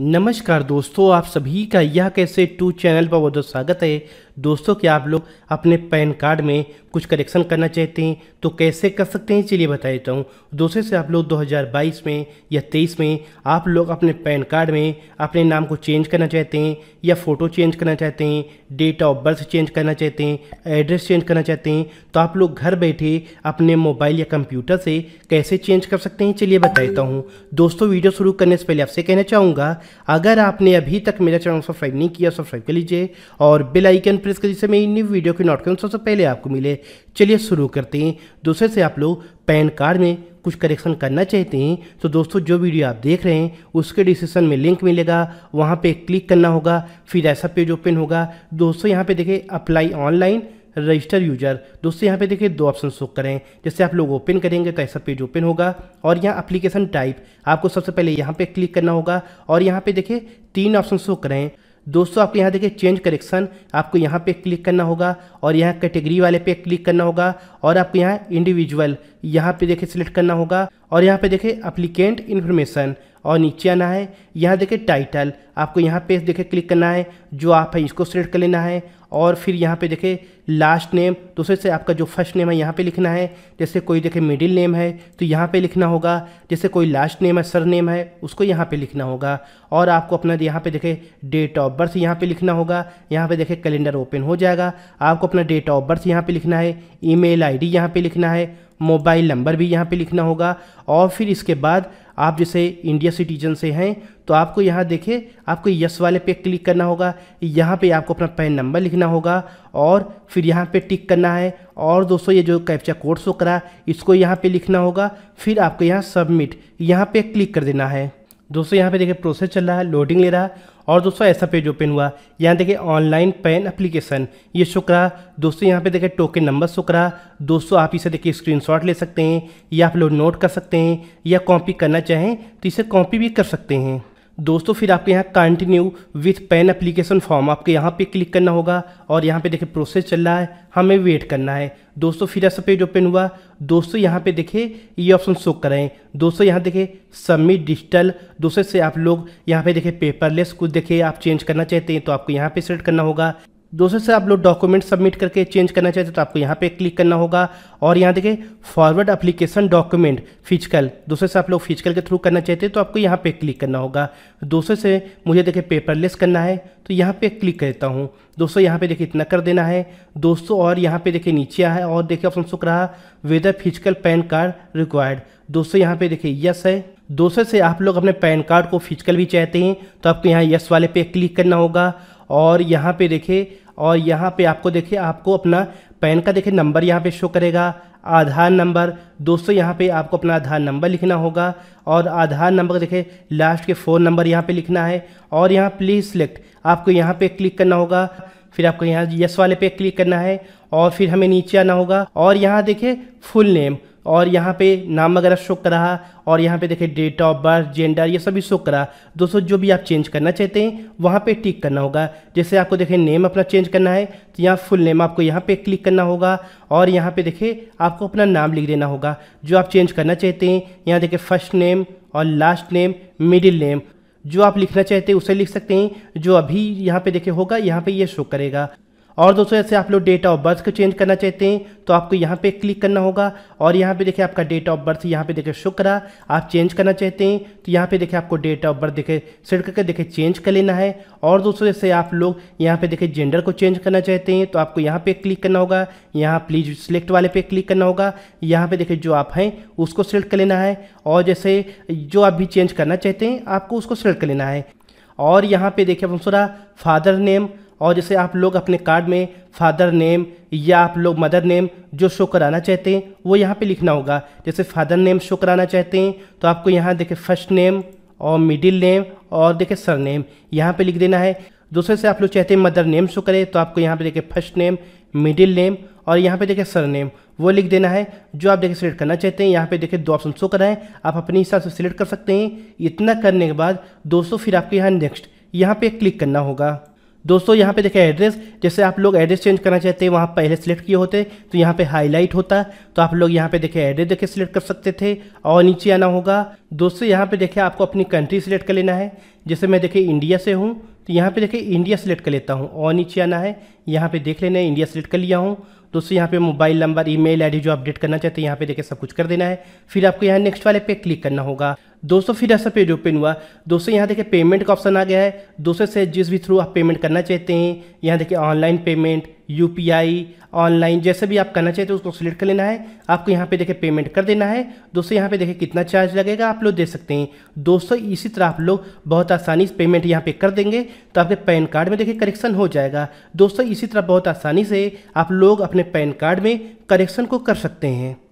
नमस्कार दोस्तों आप सभी का यह कैसे टू चैनल पर बहुत स्वागत है दोस्तों कि आप लोग अपने पैन कार्ड में कुछ करेक्शन करना चाहते हैं तो कैसे कर सकते हैं चलिए बता देता हूँ दूसरे से आप लोग 2022 में या 23 में आप लोग अपने पैन कार्ड में अपने नाम को चेंज करना चाहते हैं या फ़ोटो चेंज करना चाहते हैं डेट ऑफ बर्थ चेंज करना चाहते हैं एड्रेस चेंज करना चाहते हैं तो आप लोग घर बैठे अपने मोबाइल या कंप्यूटर से कैसे चेंज कर सकते हैं चलिए बता देता हूँ दोस्तों वीडियो शुरू करने से पहले आपसे कहना चाहूँगा अगर आपने अभी तक मेरा चैनल सब्सक्राइब नहीं किया सब्सक्राइब कर लीजिए और बेलाइकन आइकन प्रेस कर जिससे मेरी न्यू वीडियो की नोटिफिकेशन सबसे पहले आपको मिले चलिए शुरू करते हैं दूसरे से आप लोग पैन कार्ड में कुछ करेक्शन करना चाहते हैं तो दोस्तों जो वीडियो आप देख रहे हैं उसके डिस्क्रिप्शन में लिंक मिलेगा वहाँ पे क्लिक करना होगा फिर ऐसा पेज ओपन होगा दोस्तों यहाँ पे देखें अप्लाई ऑनलाइन रजिस्टर यूजर दोस्तों यहाँ पे देखिए दो ऑप्शन शो करें जैसे आप लोग ओपन करेंगे तो ऐसा पेज ओपन होगा और यहाँ एप्लीकेशन टाइप आपको सबसे पहले यहाँ पे क्लिक करना होगा और यहाँ पे देखिए तीन ऑप्शन शो करें दोस्तों आपको यहाँ देखिए चेंज करेक्शन आपको यहाँ पे क्लिक करना होगा और यहाँ कैटेगरी वाले पे क्लिक करना होगा और आपको यहाँ इंडिविजुअल यहाँ पे देखिए सिलेक्ट करना होगा और यहाँ पे देखिए अप्लीकेंट इन्फॉर्मेशन और नीचे आना है यहाँ देखिए टाइटल आपको यहाँ पे देखे क्लिक करना है जो आप है इसको सेलेक्ट कर लेना है और फिर यहाँ पे देखे लास्ट नेम दूसरे से आपका जो फर्स्ट नेम है यहाँ पे लिखना है जैसे कोई देखे मिडिल नेम है तो यहाँ पे लिखना होगा जैसे कोई लास्ट नेम है सर नेम है उसको यहाँ पे लिखना होगा और आपको अपना यहाँ पे देखे डेट ऑफ बर्थ यहाँ पे लिखना होगा यहाँ पे देखे कैलेंडर ओपन हो जाएगा आपको अपना डेट ऑफ बर्थ यहाँ पर लिखना है ई मेल आई डी यहाँ लिखना है मोबाइल नंबर भी यहाँ पर लिखना होगा और फिर इसके बाद आप जैसे इंडिया सिटीजन से हैं तो आपको यहाँ देखे आपको यस वाले पे क्लिक करना होगा यहाँ पे आपको अपना पैन नंबर लिखना होगा और फिर यहाँ पे टिक करना है और दोस्तों ये जो कैप्चा कोड शो करा इसको यहाँ पे लिखना होगा फिर आपको यहाँ सबमिट यहाँ पे क्लिक कर देना है दोस्तों यहाँ पे देखिए प्रोसेस चल रहा है लोडिंग ले रहा है और दोस्तों ऐसा पेज ओपन हुआ यहाँ देखिए ऑनलाइन पेन एप्लीकेशन ये शो करा दोस्तों यहाँ पे देखिए टोकन नंबर शो करा दोस्तों आप इसे देखिए स्क्रीनशॉट ले सकते हैं या आप लोग नोट कर सकते हैं या कॉपी करना चाहें तो इसे कॉपी भी कर सकते हैं दोस्तों फिर आपके यहाँ continue with PAN application form आपके यहाँ पे क्लिक करना होगा और यहाँ पे देखिए प्रोसेस चल रहा है हमें वेट करना है दोस्तों फिर ऐसा पेज ओपन हुआ दोस्तों यहाँ पे देखिए ये ऑप्शन शो करें दोस्तों यहाँ देखिए सबमिट डिजिटल दोस्तों से आप लोग यहाँ पे देखिए पेपरलेस कुछ देखिए आप चेंज करना चाहते हैं तो आपको यहाँ पे सेलेक्ट करना होगा दोस्तों से आप लोग डॉक्यूमेंट सबमिट करके चेंज करना चाहते तो आपको यहाँ पे क्लिक करना होगा और यहाँ देखें फॉरवर्ड अप्लीकेशन डॉक्यूमेंट फिजिकल दोस्तों से आप लोग फिजिकल के थ्रू करना चाहते तो आपको यहाँ पे क्लिक करना होगा दोस्तों से मुझे देखें पेपरलेस करना है तो यहाँ पे क्लिक करता हूँ दोस्तों यहाँ पे देखिए इतना कर देना है दोस्तों और यहाँ पे देखिए नीचे आया है और देखिए ऑप्शन सुख रहा whether physical PAN card required दोस्तों यहाँ पे देखिए यस है दोस्तों से आप लोग अपने पैन कार्ड को फिजिकल भी चाहते हैं तो आपको यहाँ यस वाले पे क्लिक करना होगा और यहाँ पे देखिए और यहाँ पे आपको देखिए आपको अपना पैन का देखिए नंबर यहाँ पे शो करेगा आधार नंबर दोस्तों यहाँ पे आपको अपना आधार नंबर लिखना होगा और आधार नंबर देखिए लास्ट के फ़ोन नंबर यहाँ पे लिखना है और यहाँ प्लीज़ सिलेक्ट आपको यहाँ पे क्लिक करना होगा फिर आपको यहाँ यस वाले पे क्लिक करना है और फिर हमें नीचे आना होगा और यहाँ देखिए फुल नेम और यहाँ पे नाम वगैरह शो कर रहा और यहाँ पे देखिए डेट ऑफ बर्थ जेंडर ये सभी शो करा दोस्तों जो भी आप चेंज करना चाहते हैं वहाँ पे टिक करना होगा जैसे आपको देखिए नेम अपना चेंज करना है तो यहाँ फुल नेम आपको यहाँ पे क्लिक करना होगा और यहाँ पे देखिए आपको अपना नाम लिख देना होगा जो आप चेंज करना चाहते हैं यहाँ देखिए फर्स्ट नेम और लास्ट नेम मिडिल नेम जो आप लिखना चाहते हैं उसे लिख सकते हैं जो अभी यहाँ पे देखे होगा यहाँ पे ये शो करेगा और दोस्तों ऐसे आप लोग डेट ऑफ बर्थ को चेंज करना चाहते हैं तो आपको यहाँ पे क्लिक करना होगा और यहाँ पे देखिए आपका डेट ऑफ बर्थ यहाँ पे देखिए शुक्र आप चेंज करना चाहते हैं तो यहाँ पे देखिए आपको डेट ऑफ बर्थ देखे सेट करके देखे चेंज कर लेना है और दोस्तों जैसे आप लोग यहाँ पे देखे जेंडर को चेंज करना चाहते हैं तो आपको यहाँ पे क्लिक करना होगा यहाँ प्लीज सिलेक्ट वाले पे क्लिक करना होगा यहाँ पे देखिए जो आप हैं उसको सिलेक्ट कर लेना है और जैसे जो आप भी चेंज करना चाहते हैं आपको उसको सिलेक्ट कर लेना है और यहाँ पे देखिए दूसरा फादर नेम और जैसे आप लोग अपने कार्ड में फादर नेम या आप लोग मदर नेम जो शो कराना चाहते हैं वो यहाँ पे लिखना होगा जैसे फादर नेम शो कराना चाहते हैं तो आपको यहाँ देखे फर्स्ट नेम और मिडिल नेम और देखे सर नेम यहाँ पर लिख देना है दूसरे से आप लोग चाहते हैं मदर नेम शो करें तो आपको यहाँ पर देखे फर्स्ट नेम मिडिल नेम और यहाँ पे देखे सर नेम वो लिख देना है जो आप देखे सिलेक्ट करना चाहते हैं यहाँ पे देखे दो ऑप्शन शो कराएं आप अपने हिसाब से सिलेक्ट कर सकते हैं इतना करने के बाद दोस्तों फिर आपको यहाँ नेक्स्ट यहाँ पे क्लिक करना होगा दोस्तों यहाँ पे देखें एड्रेस जैसे आप लोग एड्रेस चेंज करना चाहते हैं वहाँ पहले सेलेक्ट किए होते तो यहाँ पे हाईलाइट होता तो आप लोग यहाँ पे देखें एड्रेस देखे सिलेक्ट कर सकते थे और नीचे आना होगा दोस्तों यहाँ पे देखें आपको अपनी कंट्री सेलेक्ट कर लेना है जैसे मैं देखें इंडिया से हूँ तो यहाँ पे देखें इंडिया सेलेक्ट कर लेता हूँ और नीचे आना है यहाँ पे देख लेना है इंडिया सेलेक्ट कर लिया हूँ दोस्तों यहाँ पे मोबाइल नंबर ईमेल आईडी जो अपडेट करना चाहते हैं यहाँ पे देखें सब कुछ कर देना है फिर आपको यहाँ नेक्स्ट वाले पे क्लिक करना होगा दोस्तों फिर ऐसा पेज ओपन हुआ दोस्तों यहाँ देखिए पेमेंट का ऑप्शन आ गया है दोस्तों से जिस भी थ्रू आप पेमेंट करना चाहते हैं यहाँ देखिए ऑनलाइन पेमेंट यू ऑनलाइन जैसे भी आप करना चाहते हो उसको सिलेक्ट कर लेना है आपको यहाँ पे देखिए पेमेंट कर देना है दोस्तों यहाँ पे देखिए कितना चार्ज लगेगा आप लोग दे सकते हैं दोस्तों इसी तरह आप लोग बहुत आसानी से पेमेंट यहाँ पे कर देंगे तो आपके पैन कार्ड में देखिए करेक्शन हो जाएगा दोस्तों इसी तरह बहुत आसानी से आप लोग अपने पैन कार्ड में करेक्शन को कर सकते हैं